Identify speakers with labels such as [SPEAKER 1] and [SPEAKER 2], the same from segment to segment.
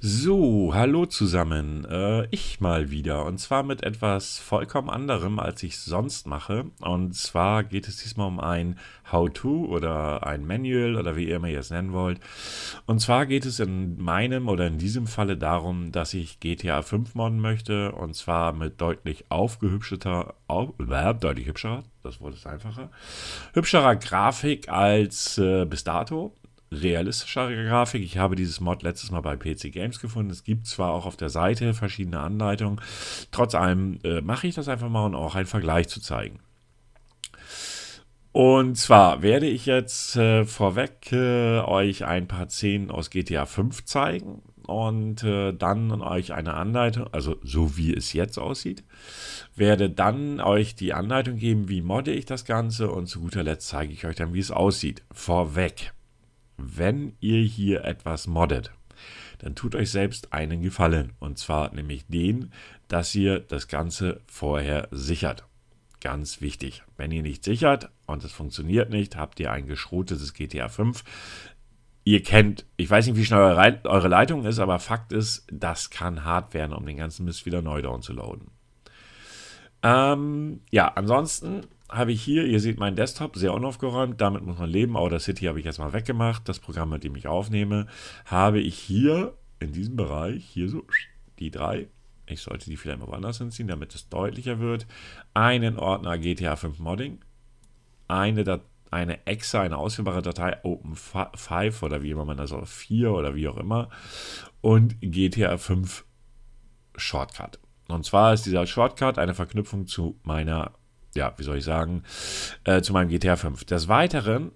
[SPEAKER 1] So, hallo zusammen. Äh, ich mal wieder. Und zwar mit etwas vollkommen anderem, als ich sonst mache. Und zwar geht es diesmal um ein How-To oder ein Manual oder wie ihr es nennen wollt. Und zwar geht es in meinem oder in diesem Falle darum, dass ich GTA 5 modden möchte. Und zwar mit deutlich aufgehübscheter, auf, äh, deutlich hübscherer, das wurde es einfacher, hübscherer Grafik als äh, bis dato realistischer Grafik. Ich habe dieses Mod letztes Mal bei PC Games gefunden. Es gibt zwar auch auf der Seite verschiedene Anleitungen. Trotz allem äh, mache ich das einfach mal, um auch einen Vergleich zu zeigen. Und zwar werde ich jetzt äh, vorweg äh, euch ein paar Szenen aus GTA 5 zeigen und äh, dann euch eine Anleitung, also so wie es jetzt aussieht, werde dann euch die Anleitung geben, wie modde ich das Ganze und zu guter Letzt zeige ich euch dann, wie es aussieht. Vorweg wenn ihr hier etwas moddet, dann tut euch selbst einen Gefallen. Und zwar nämlich den, dass ihr das Ganze vorher sichert. Ganz wichtig. Wenn ihr nicht sichert und es funktioniert nicht, habt ihr ein geschrotetes GTA 5. Ihr kennt, ich weiß nicht, wie schnell eure Leitung ist, aber Fakt ist, das kann hart werden, um den ganzen Mist wieder neu down zu laden. Ähm, ja, ansonsten habe ich hier, ihr seht meinen Desktop, sehr unaufgeräumt, damit muss man leben, aber das City habe ich jetzt mal weggemacht, das Programm, mit dem ich aufnehme, habe ich hier in diesem Bereich, hier so, die drei, ich sollte die vielleicht mal woanders hinziehen, damit es deutlicher wird, einen Ordner GTA 5 Modding, eine Datei, eine Exe, eine ausführbare Datei, Open 5 oder wie immer man das auch, 4 oder wie auch immer, und GTA 5 Shortcut. Und zwar ist dieser Shortcut eine Verknüpfung zu meiner ja, wie soll ich sagen, äh, zu meinem GTA 5. Des Weiteren,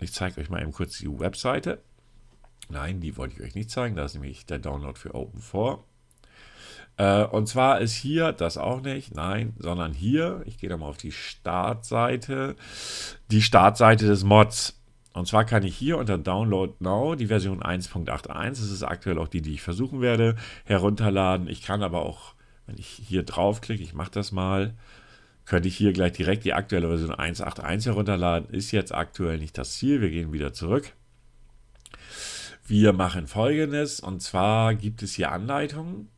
[SPEAKER 1] ich zeige euch mal eben kurz die Webseite. Nein, die wollte ich euch nicht zeigen. Da ist nämlich der Download für Open4. Äh, und zwar ist hier das auch nicht, nein, sondern hier, ich gehe da mal auf die Startseite, die Startseite des Mods. Und zwar kann ich hier unter Download Now die Version 1.81, das ist aktuell auch die, die ich versuchen werde, herunterladen. Ich kann aber auch, wenn ich hier draufklicke, ich mache das mal, könnte ich hier gleich direkt die aktuelle Version 1.8.1 herunterladen. Ist jetzt aktuell nicht das Ziel. Wir gehen wieder zurück. Wir machen folgendes und zwar gibt es hier Anleitungen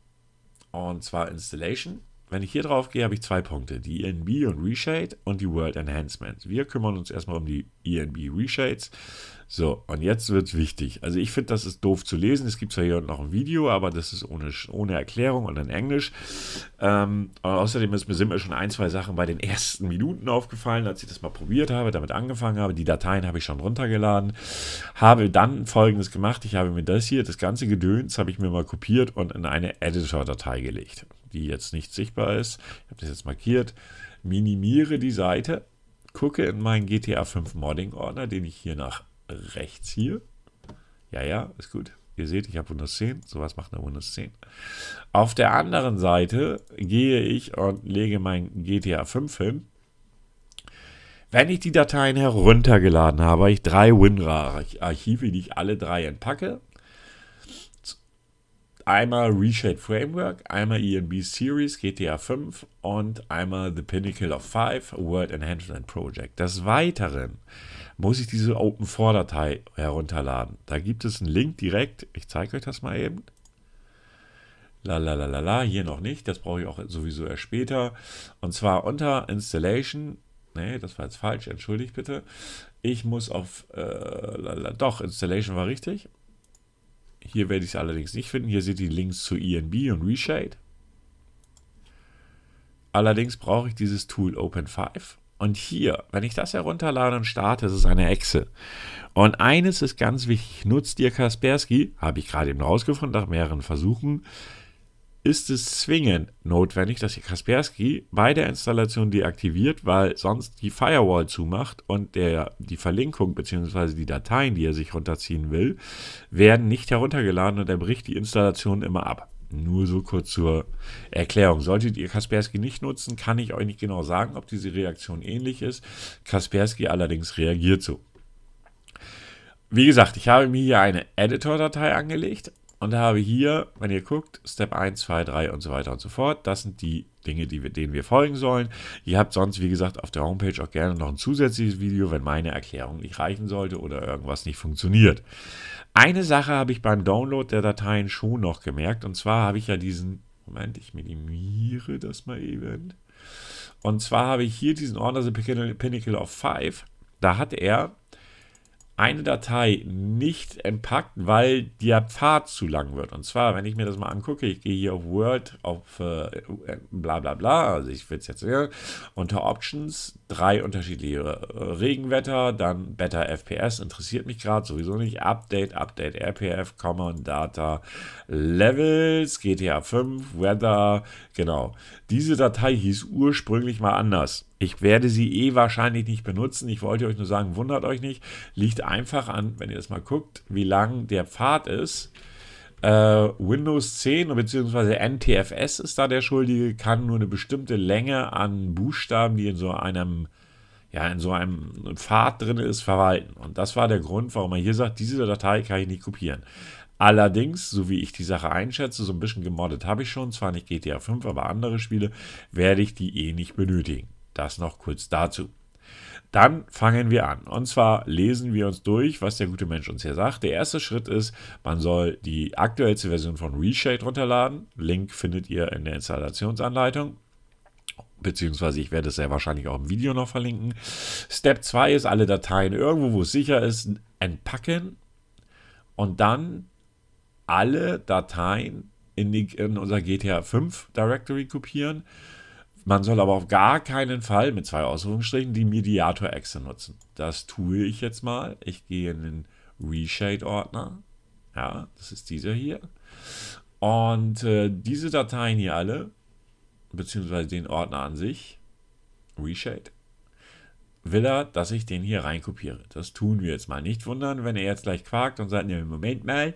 [SPEAKER 1] und zwar Installation. Wenn ich hier drauf gehe, habe ich zwei Punkte, die ENB und Reshade und die World Enhancements. Wir kümmern uns erstmal um die ENB Reshades. So, und jetzt wird es wichtig. Also ich finde, das ist doof zu lesen. Es gibt zwar hier noch ein Video, aber das ist ohne, ohne Erklärung und in Englisch. Ähm, und außerdem ist sind mir schon ein, zwei Sachen bei den ersten Minuten aufgefallen, als ich das mal probiert habe, damit angefangen habe. Die Dateien habe ich schon runtergeladen. Habe dann folgendes gemacht. Ich habe mir das hier, das ganze Gedöns, habe ich mir mal kopiert und in eine Editor-Datei gelegt, die jetzt nicht sichtbar ist. Ich habe das jetzt markiert. Minimiere die Seite gucke in meinen GTA 5 Modding Ordner, den ich hier nach rechts hier. Ja, ja, ist gut. Ihr seht, ich habe Windows 10. Sowas macht eine Windows 10. Auf der anderen Seite gehe ich und lege meinen GTA 5 hin. Wenn ich die Dateien heruntergeladen habe, habe ich drei WinRAR-Archive, die ich alle drei entpacke einmal Reshade Framework, einmal EMB Series GTA 5 und einmal The Pinnacle of 5 World Enhancement Project. Des Weiteren muss ich diese Open 4 Datei herunterladen. Da gibt es einen Link direkt. Ich zeige euch das mal eben. La la la la la, hier noch nicht, das brauche ich auch sowieso erst später. Und zwar unter Installation, nee, das war jetzt falsch, entschuldigt bitte. Ich muss auf, äh, la, la, doch, Installation war richtig. Hier werde ich es allerdings nicht finden. Hier seht ihr Links zu ENB und Reshade. Allerdings brauche ich dieses Tool Open5. Und hier, wenn ich das herunterlade und starte, ist es eine Echse. Und eines ist ganz wichtig, nutzt ihr Kaspersky, habe ich gerade eben rausgefunden, nach mehreren Versuchen, ist es zwingend notwendig, dass ihr Kaspersky bei der Installation deaktiviert, weil sonst die Firewall zumacht und der, die Verlinkung bzw. die Dateien, die er sich runterziehen will, werden nicht heruntergeladen und er bricht die Installation immer ab. Nur so kurz zur Erklärung. Solltet ihr Kaspersky nicht nutzen, kann ich euch nicht genau sagen, ob diese Reaktion ähnlich ist. Kaspersky allerdings reagiert so. Wie gesagt, ich habe mir hier eine Editor-Datei angelegt und habe hier, wenn ihr guckt, Step 1, 2, 3 und so weiter und so fort. Das sind die Dinge, die wir, denen wir folgen sollen. Ihr habt sonst, wie gesagt, auf der Homepage auch gerne noch ein zusätzliches Video, wenn meine Erklärung nicht reichen sollte oder irgendwas nicht funktioniert. Eine Sache habe ich beim Download der Dateien schon noch gemerkt. Und zwar habe ich ja diesen, Moment, ich minimiere das mal eben. Und zwar habe ich hier diesen Ordner The Pinnacle of Five. Da hat er eine Datei nicht entpackt, weil der Pfad zu lang wird. Und zwar, wenn ich mir das mal angucke, ich gehe hier auf Word, auf äh, äh, bla bla bla, also ich will es jetzt äh, unter Options, drei unterschiedliche äh, Regenwetter, dann Better FPS, interessiert mich gerade sowieso nicht, Update, Update RPF, Common Data Levels, GTA 5, Weather, genau. Diese Datei hieß ursprünglich mal anders. Ich werde sie eh wahrscheinlich nicht benutzen. Ich wollte euch nur sagen, wundert euch nicht. Liegt einfach an, wenn ihr das mal guckt, wie lang der Pfad ist. Äh, Windows 10 bzw. NTFS ist da der Schuldige, kann nur eine bestimmte Länge an Buchstaben, die in so einem ja, in so einem Pfad drin ist, verwalten. Und das war der Grund, warum man hier sagt, diese Datei kann ich nicht kopieren. Allerdings, so wie ich die Sache einschätze, so ein bisschen gemoddet habe ich schon, zwar nicht GTA 5, aber andere Spiele, werde ich die eh nicht benötigen. Das noch kurz dazu. Dann fangen wir an. Und zwar lesen wir uns durch, was der gute Mensch uns hier sagt. Der erste Schritt ist, man soll die aktuellste Version von Reshade runterladen. Link findet ihr in der Installationsanleitung beziehungsweise ich werde es sehr wahrscheinlich auch im Video noch verlinken. Step 2 ist alle Dateien irgendwo, wo es sicher ist, entpacken und dann alle Dateien in, die, in unser GTA 5 Directory kopieren man soll aber auf gar keinen Fall mit zwei Ausrufungsstrichen die Mediator-Exe nutzen. Das tue ich jetzt mal. Ich gehe in den Reshade-Ordner. Ja, das ist dieser hier. Und äh, diese Dateien hier alle, beziehungsweise den Ordner an sich, Reshade, will er, dass ich den hier reinkopiere. Das tun wir jetzt mal. Nicht wundern, wenn er jetzt gleich quakt und sagt, ne, Moment mal,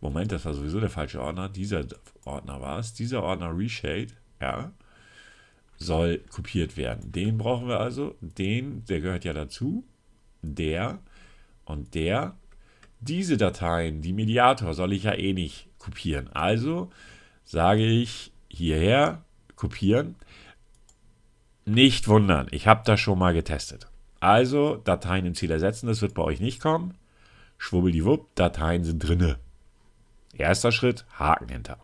[SPEAKER 1] Moment, das war sowieso der falsche Ordner. Dieser Ordner war es, dieser Ordner Reshade, ja soll kopiert werden. Den brauchen wir also, den, der gehört ja dazu, der und der. Diese Dateien, die Mediator, soll ich ja eh nicht kopieren. Also sage ich hierher, kopieren. Nicht wundern, ich habe das schon mal getestet. Also Dateien im Ziel ersetzen, das wird bei euch nicht kommen. Schwubbeldiwupp, Dateien sind drinne. Erster Schritt, Haken hinter.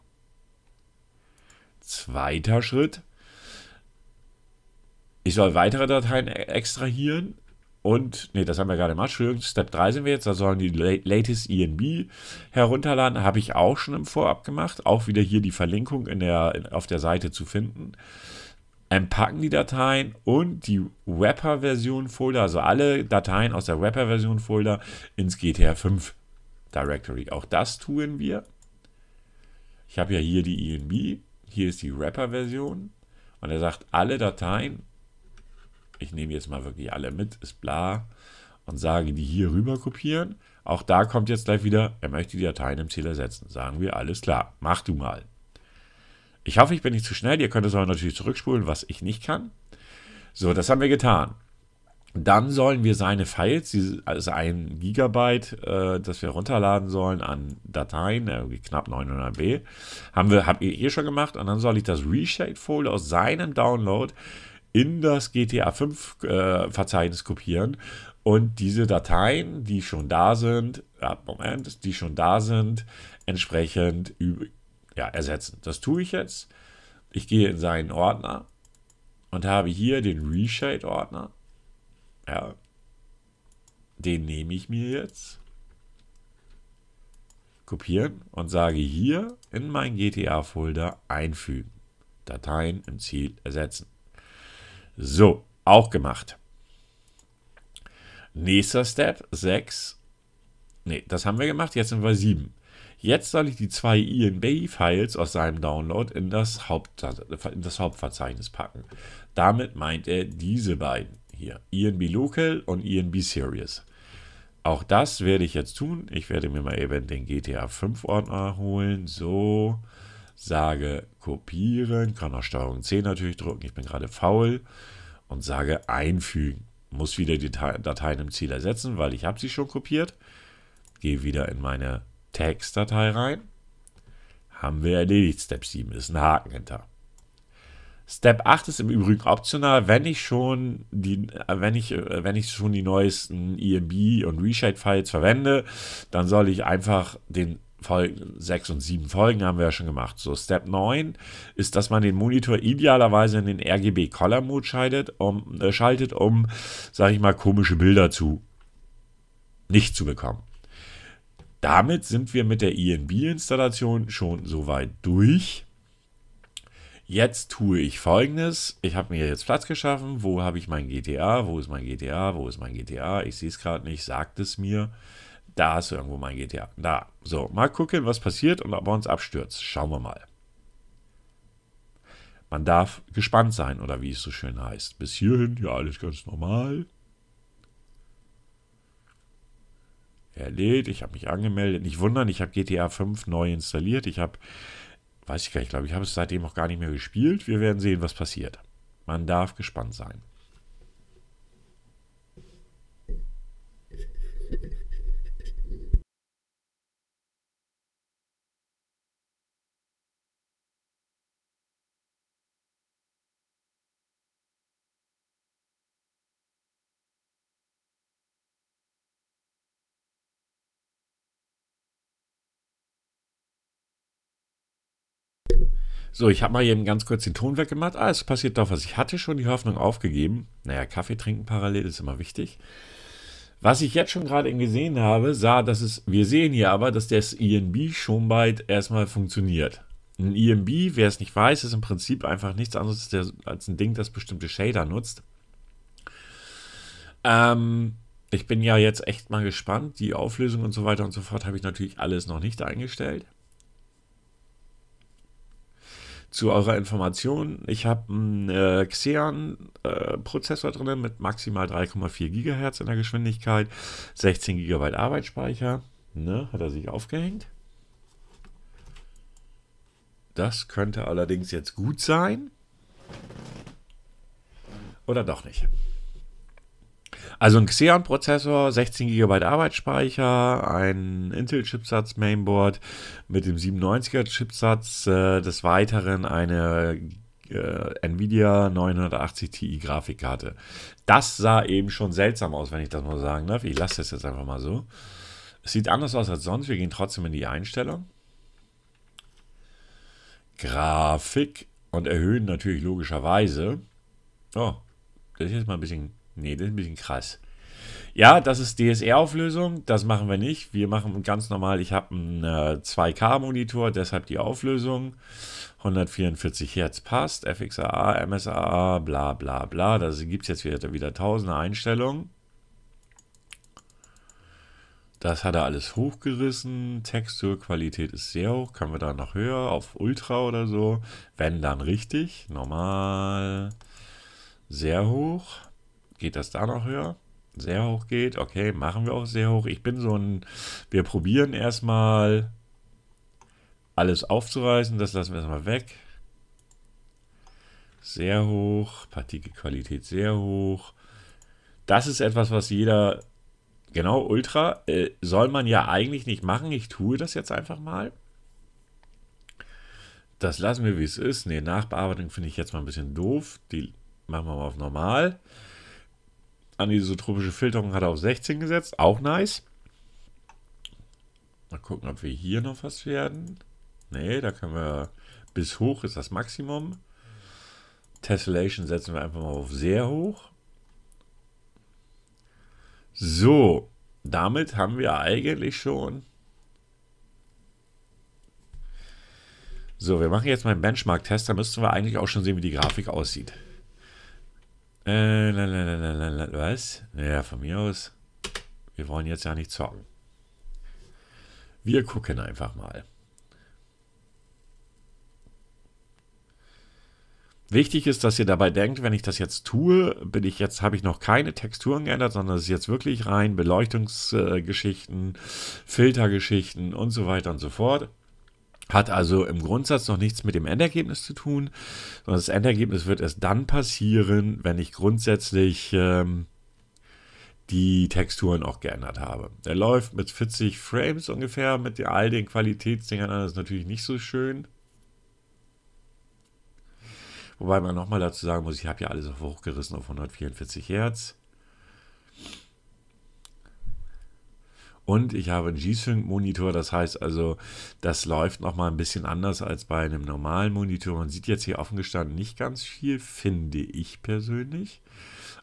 [SPEAKER 1] Zweiter Schritt, ich soll weitere Dateien e- extrahieren. Und, nee, das haben wir gerade gemacht. Entschuldigung, Step 3 sind wir jetzt. Da sollen die latest ENB herunterladen. Habe ich auch schon im Vorab gemacht. Auch wieder hier die Verlinkung in der, in, auf der Seite zu finden. Empacken die Dateien und die Wrapper-Version-Folder, also alle Dateien aus der Wrapper-Version-Folder ins GTR 5 Directory. Auch das tun wir. Ich habe ja hier die ENB, Hier ist die Wrapper-Version. Und er sagt, alle Dateien ich nehme jetzt mal wirklich alle mit, ist bla, und sage die hier rüber kopieren. Auch da kommt jetzt gleich wieder, er möchte die Dateien im Ziel ersetzen. Sagen wir, alles klar, mach du mal. Ich hoffe, ich bin nicht zu schnell. Ihr könnt es aber natürlich zurückspulen, was ich nicht kann. So, das haben wir getan. Dann sollen wir seine Files, also ein Gigabyte, äh, das wir runterladen sollen an Dateien, äh, knapp 900 B, haben wir, habt ihr hier schon gemacht. Und dann soll ich das Reshade-Folder aus seinem Download in das GTA 5 äh, Verzeichnis kopieren und diese Dateien, die schon da sind, ja, äh, Moment, die schon da sind, entsprechend ja, ersetzen. Das tue ich jetzt. Ich gehe in seinen Ordner und habe hier den Reshade-Ordner. Ja, den nehme ich mir jetzt. Kopieren und sage hier in mein GTA-Folder einfügen. Dateien im Ziel ersetzen. So, auch gemacht. Nächster Step, 6. Ne, das haben wir gemacht, jetzt sind wir 7. Jetzt soll ich die zwei INB-Files e aus seinem Download in das, Haupt, in das Hauptverzeichnis packen. Damit meint er diese beiden hier, INB e Local und INB e Series. Auch das werde ich jetzt tun. Ich werde mir mal eben den GTA 5 Ordner holen. So, sage kopieren, kann auch STRG C natürlich drücken, ich bin gerade faul und sage einfügen. Muss wieder die Dateien im Ziel ersetzen, weil ich habe sie schon kopiert. Gehe wieder in meine Textdatei rein. Haben wir erledigt. Step 7 ist ein Haken hinter. Step 8 ist im Übrigen optional, wenn ich schon die, wenn ich, wenn ich schon die neuesten EMB und Reshade-Files verwende, dann soll ich einfach den Folgen, sechs und sieben Folgen haben wir ja schon gemacht. So, Step 9 ist, dass man den Monitor idealerweise in den RGB Color Mode schaltet, um, äh, schaltet, um, sag ich mal, komische Bilder zu nicht zu bekommen. Damit sind wir mit der INB-Installation e schon soweit durch. Jetzt tue ich folgendes. Ich habe mir jetzt Platz geschaffen. Wo habe ich mein GTA? Wo ist mein GTA? Wo ist mein GTA? Ich sehe es gerade nicht. Sagt es mir. Da hast du irgendwo mein GTA. Da. So, mal gucken, was passiert und ob er uns abstürzt. Schauen wir mal. Man darf gespannt sein, oder wie es so schön heißt. Bis hierhin, ja, alles ganz normal. Erledigt, ich habe mich angemeldet. Nicht wundern, ich habe GTA 5 neu installiert. Ich habe, weiß ich gar nicht, glaube ich, habe es seitdem auch gar nicht mehr gespielt. Wir werden sehen, was passiert. Man darf gespannt sein. So, ich habe mal eben ganz kurz den Ton weggemacht. Ah, es passiert doch was. Ich hatte schon die Hoffnung aufgegeben. Naja, Kaffee trinken parallel ist immer wichtig. Was ich jetzt schon gerade gesehen habe, sah, dass es, wir sehen hier aber, dass das INB e schon bald erstmal funktioniert. Ein IMB, e wer es nicht weiß, ist im Prinzip einfach nichts anderes als ein Ding, das bestimmte Shader nutzt. Ähm, ich bin ja jetzt echt mal gespannt. Die Auflösung und so weiter und so fort habe ich natürlich alles noch nicht eingestellt zu eurer Information, ich habe einen äh, Xeon-Prozessor äh, drin mit maximal 3,4 GHz in der Geschwindigkeit, 16 GB Arbeitsspeicher. Ne, hat er sich aufgehängt? Das könnte allerdings jetzt gut sein. Oder doch nicht. Also ein Xeon-Prozessor, 16 GB Arbeitsspeicher, ein Intel-Chipsatz Mainboard mit dem 97er-Chipsatz, äh, des Weiteren eine äh, Nvidia 980 Ti Grafikkarte. Das sah eben schon seltsam aus, wenn ich das mal sagen darf. Ich lasse das jetzt einfach mal so. Es sieht anders aus als sonst. Wir gehen trotzdem in die Einstellung. Grafik und erhöhen natürlich logischerweise. Oh, das ist jetzt mal ein bisschen Nee, das ist ein bisschen krass. Ja, das ist DSR-Auflösung. Das machen wir nicht. Wir machen ganz normal. Ich habe einen äh, 2K-Monitor, deshalb die Auflösung. 144 Hertz passt. FXAA, MSAA, bla bla bla. Da gibt es jetzt wieder, wieder tausende Einstellungen. Das hat er alles hochgerissen. Texturqualität ist sehr hoch. Können wir da noch höher auf Ultra oder so? Wenn dann richtig. Normal. Sehr hoch. Geht das da noch höher? Sehr hoch geht. Okay, machen wir auch sehr hoch. Ich bin so ein... Wir probieren erstmal alles aufzureißen. Das lassen wir erstmal weg. Sehr hoch. Partikelqualität sehr hoch. Das ist etwas, was jeder... Genau, Ultra äh, soll man ja eigentlich nicht machen. Ich tue das jetzt einfach mal. Das lassen wir, wie es ist. Ne, Nachbearbeitung finde ich jetzt mal ein bisschen doof. Die machen wir mal auf normal. Anisotropische Filterung hat er auf 16 gesetzt. Auch nice. Mal gucken, ob wir hier noch was werden. Ne, da können wir bis hoch ist das Maximum. Tessellation setzen wir einfach mal auf sehr hoch. So, damit haben wir eigentlich schon... So, wir machen jetzt mal einen Benchmark-Test. Da müssten wir eigentlich auch schon sehen, wie die Grafik aussieht. Äh, la, la, la, la, was? Naja, von mir aus. Wir wollen jetzt ja nicht zocken. Wir gucken einfach mal. Wichtig ist, dass ihr dabei denkt, wenn ich das jetzt tue, bin ich jetzt, habe ich noch keine Texturen geändert, sondern es ist jetzt wirklich rein Beleuchtungsgeschichten, Filtergeschichten und so weiter und so fort. Hat also im Grundsatz noch nichts mit dem Endergebnis zu tun, sondern das Endergebnis wird erst dann passieren, wenn ich grundsätzlich ähm, die Texturen auch geändert habe. Der läuft mit 40 Frames ungefähr, mit all den Qualitätsdingern, das ist natürlich nicht so schön. Wobei man nochmal dazu sagen muss, ich habe ja alles auf hochgerissen auf 144 Hertz. und ich habe einen G-Sync-Monitor, das heißt also, das läuft nochmal ein bisschen anders als bei einem normalen Monitor. Man sieht jetzt hier offen gestanden nicht ganz viel, finde ich persönlich.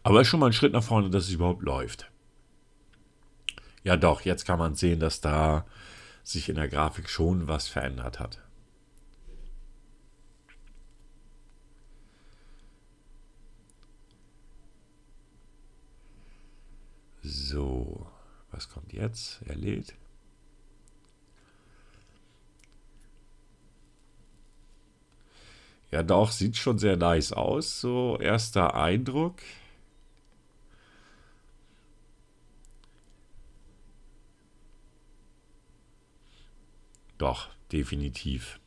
[SPEAKER 1] Aber ist schon mal ein Schritt nach vorne, dass es überhaupt läuft. Ja doch, jetzt kann man sehen, dass da sich in der Grafik schon was verändert hat. So. Was kommt jetzt? Er lädt. Ja, doch, sieht schon sehr nice aus. So, erster Eindruck. Doch, definitiv.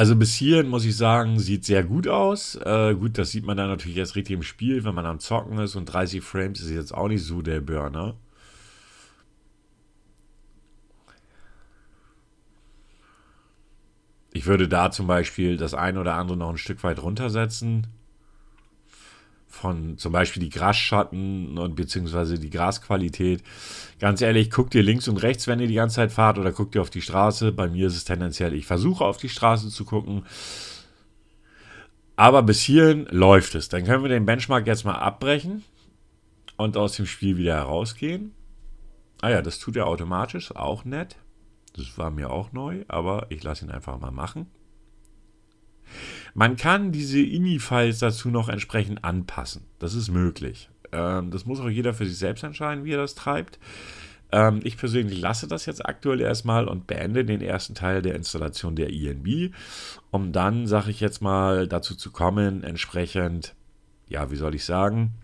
[SPEAKER 1] Also bis hierhin muss ich sagen, sieht sehr gut aus. Äh, gut, das sieht man dann natürlich erst richtig im Spiel, wenn man am Zocken ist und 30 Frames ist jetzt auch nicht so der Burner. Ich würde da zum Beispiel das ein oder andere noch ein Stück weit runtersetzen von zum Beispiel die Grasschatten und beziehungsweise die Grasqualität. Ganz ehrlich, guckt ihr links und rechts, wenn ihr die ganze Zeit fahrt oder guckt ihr auf die Straße. Bei mir ist es tendenziell, ich versuche auf die Straße zu gucken. Aber bis hierhin läuft es. Dann können wir den Benchmark jetzt mal abbrechen und aus dem Spiel wieder herausgehen. Ah ja, das tut er automatisch, auch nett. Das war mir auch neu, aber ich lasse ihn einfach mal machen. Man kann diese INI-Files dazu noch entsprechend anpassen. Das ist möglich. Ähm, das muss auch jeder für sich selbst entscheiden, wie er das treibt. Ähm, ich persönlich lasse das jetzt aktuell erstmal und beende den ersten Teil der Installation der INB, um dann, sage ich jetzt mal, dazu zu kommen, entsprechend, ja, wie soll ich sagen,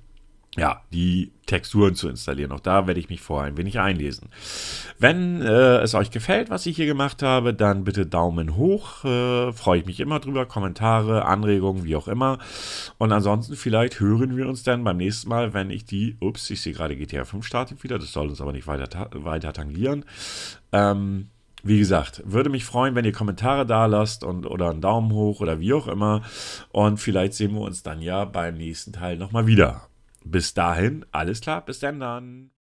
[SPEAKER 1] ja, die Texturen zu installieren. Auch da werde ich mich vorher ein wenig einlesen. Wenn äh, es euch gefällt, was ich hier gemacht habe, dann bitte Daumen hoch. Äh, freue ich mich immer drüber. Kommentare, Anregungen, wie auch immer. Und ansonsten vielleicht hören wir uns dann beim nächsten Mal, wenn ich die, ups, ich sehe gerade GTA 5 startet wieder. Das soll uns aber nicht weiter, ta weiter tangieren. Ähm, wie gesagt, würde mich freuen, wenn ihr Kommentare da lasst und oder einen Daumen hoch oder wie auch immer. Und vielleicht sehen wir uns dann ja beim nächsten Teil nochmal wieder. Bis dahin, alles klar, bis dann dann.